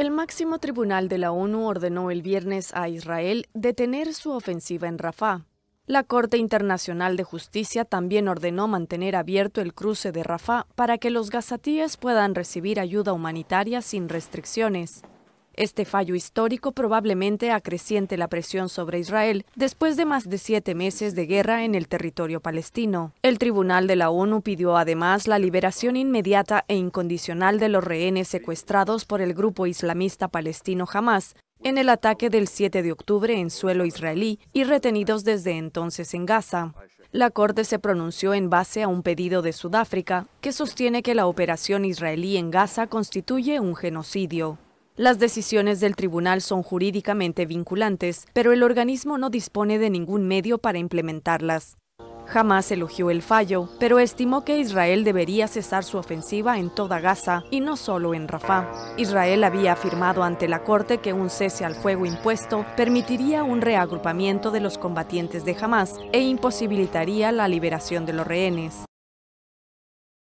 El máximo tribunal de la ONU ordenó el viernes a Israel detener su ofensiva en Rafah. La Corte Internacional de Justicia también ordenó mantener abierto el cruce de Rafah para que los gazatíes puedan recibir ayuda humanitaria sin restricciones. Este fallo histórico probablemente acreciente la presión sobre Israel después de más de siete meses de guerra en el territorio palestino. El Tribunal de la ONU pidió además la liberación inmediata e incondicional de los rehenes secuestrados por el grupo islamista palestino Hamas en el ataque del 7 de octubre en suelo israelí y retenidos desde entonces en Gaza. La Corte se pronunció en base a un pedido de Sudáfrica que sostiene que la operación israelí en Gaza constituye un genocidio. Las decisiones del tribunal son jurídicamente vinculantes, pero el organismo no dispone de ningún medio para implementarlas. Hamas elogió el fallo, pero estimó que Israel debería cesar su ofensiva en toda Gaza y no solo en Rafah. Israel había afirmado ante la Corte que un cese al fuego impuesto permitiría un reagrupamiento de los combatientes de Hamas e imposibilitaría la liberación de los rehenes.